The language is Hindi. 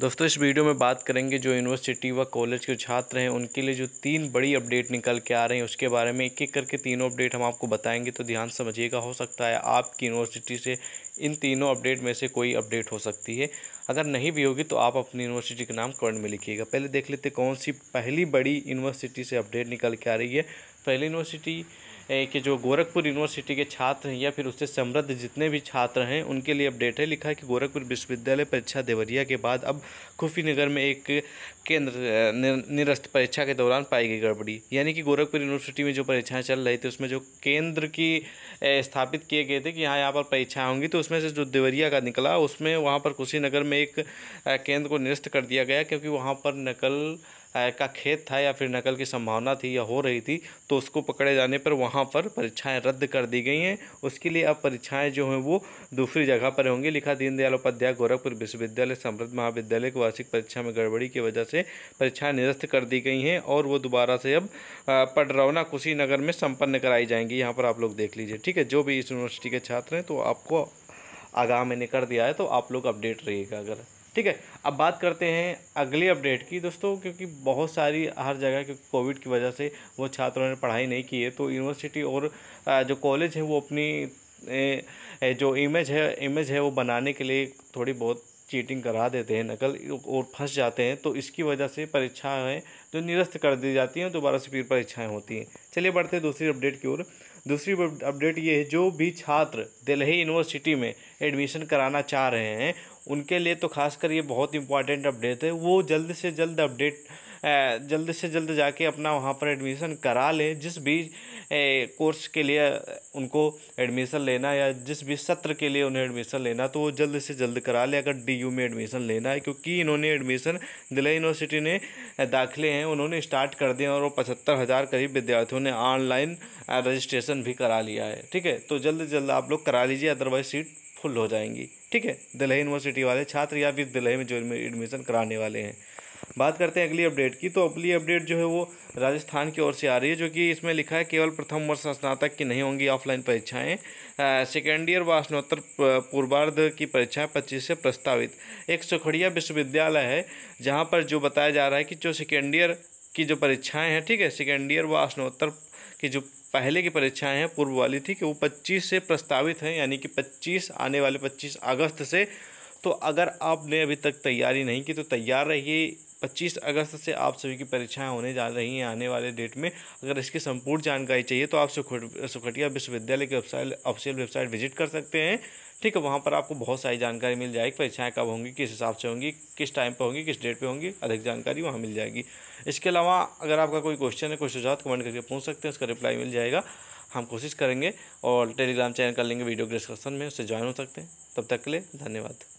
दोस्तों इस वीडियो में बात करेंगे जो यूनिवर्सिटी व कॉलेज के छात्र हैं उनके लिए जो तीन बड़ी अपडेट निकल के आ रहे हैं उसके बारे में एक एक करके तीनों अपडेट हम आपको बताएंगे तो ध्यान समझिएगा हो सकता है आपकी यूनिवर्सिटी से इन तीनों अपडेट में से कोई अपडेट हो सकती है अगर नहीं भी होगी तो आप अपनी यूनिवर्सिटी का नाम कमेंट में लिखिएगा पहले देख लेते कौन सी पहली बड़ी यूनिवर्सिटी से अपडेट निकल के आ रही है पहली यूनिवर्सिटी कि जो गोरखपुर यूनिवर्सिटी के छात्र हैं या फिर उससे समृद्ध जितने भी छात्र हैं उनके लिए अपडेट है लिखा है कि गोरखपुर विश्वविद्यालय परीक्षा देवरिया के बाद अब खुफीनगर में एक केंद्र निरस्त परीक्षा के दौरान पाई गई गड़बड़ी यानी कि गोरखपुर यूनिवर्सिटी में जो परीक्षाएँ चल रही थी उसमें जो केंद्र की स्थापित किए गए थे कि हाँ यहाँ पर परीक्षाएँ होंगी तो उसमें से जो देवरिया का निकला उसमें वहाँ पर कुशीनगर में एक केंद्र को निरस्त कर दिया गया क्योंकि वहाँ पर नकल का खेत था या फिर नकल की संभावना थी या हो रही थी तो उसको पकड़े जाने पर वहाँ पर परीक्षाएँ रद्द कर दी गई हैं उसके लिए अब परीक्षाएँ जो हैं वो दूसरी जगह पर होंगी लिखा दीनदयाल उपाध्याय गोरखपुर विश्वविद्यालय समृद्ध महाविद्यालय की वार्षिक परीक्षा में गड़बड़ी की वजह से परीक्षाएँ निरस्त कर दी गई हैं और वो दोबारा से अब पडरौना कुशीनगर में संपन्न कराई जाएंगी यहाँ पर आप लोग देख लीजिए ठीक है जो भी इस यूनिवर्सिटी के छात्र हैं तो आपको आगाह मैंने कर दिया है तो आप लोग अपडेट रहिएगा अगर ठीक है अब बात करते हैं अगले अपडेट की दोस्तों क्योंकि बहुत सारी हर जगह क्योंकि कोविड की वजह से वो छात्रों ने पढ़ाई नहीं की है तो यूनिवर्सिटी और जो कॉलेज है वो अपनी जो इमेज है इमेज है वो बनाने के लिए थोड़ी बहुत चीटिंग करा देते हैं नकल और फंस जाते हैं तो इसकी वजह से परीक्षाएँ जो निरस्त कर दी जाती हैं दोबारा से फिर परीक्षाएँ होती हैं चलिए बढ़ते हैं दूसरी अपडेट की ओर दूसरी अपडेट ये है जो भी छात्र दिल्ली यूनिवर्सिटी में एडमिशन कराना चाह रहे हैं उनके लिए तो खासकर ये बहुत इंपॉर्टेंट अपडेट है वो जल्द से जल्द अपडेट जल्द से जल्द जाके अपना वहाँ पर एडमिशन करा लें जिस भी कोर्स के लिए उनको एडमिशन लेना या जिस भी सत्र के लिए उन्हें एडमिशन लेना तो वो जल्द से जल्द करा लें अगर डीयू में एडमिशन लेना है क्योंकि इन्होंने एडमिशन दिल्ली यूनिवर्सिटी ने दाखिले हैं उन्होंने स्टार्ट कर दिए और वो पचहत्तर हज़ार करीब विद्यार्थियों ने ऑनलाइन रजिस्ट्रेशन भी करा लिया है ठीक है तो जल्द से जल्द आप लोग करा लीजिए अदरवाइज सीट फुल हो जाएंगी ठीक है दिल्ली यूनिवर्सिटी वाले छात्र या फिर दिल्ली में जो एडमिशन कराने वाले हैं बात करते हैं अगली अपडेट की तो अगली अपडेट जो है वो राजस्थान की ओर से आ रही है जो कि इसमें लिखा है केवल प्रथम वर्ष स्नातक की नहीं होंगी ऑफलाइन परीक्षाएं सेकेंड ईयर व स्नोत्तर पूर्वार्ध की परीक्षाएं पच्चीस से प्रस्तावित एक सुखड़िया विश्वविद्यालय है जहाँ पर जो बताया जा रहा है कि जो सेकेंड ईयर की जो परीक्षाएँ हैं ठीक है सेकेंड ईयर व स्नोत्तर की जो पहले की परीक्षाएं हैं पूर्व वाली थी कि वो 25 से प्रस्तावित हैं यानी कि 25 आने वाले 25 अगस्त से तो अगर आपने अभी तक तैयारी नहीं की तो तैयार रहिए 25 अगस्त से आप सभी की परीक्षाएं होने जा रही हैं आने वाले डेट में अगर इसकी संपूर्ण जानकारी चाहिए तो आप सुखटिया विश्वविद्यालय की वेबसाइट ऑफिशियल वेबसाइट विजिट कर सकते हैं ठीक है वहाँ पर आपको बहुत सारी जानकारी मिल जाएगी परीक्षाएँ कब होंगी किस हिसाब से होंगी किस टाइम पर होंगी किस डेट पर होंगी अधिक जानकारी वहाँ मिल जाएगी इसके अलावा अगर आपका कोई क्वेश्चन है कोई सुझाव कमेंट करके पूछ सकते हैं उसका रिप्लाई मिल जाएगा हम कोशिश करेंगे और टेलीग्राम चैनल कर लेंगे वीडियो डिस्क्रिप्शन में उससे ज्वाइन हो सकते हैं तब तक के लिए धन्यवाद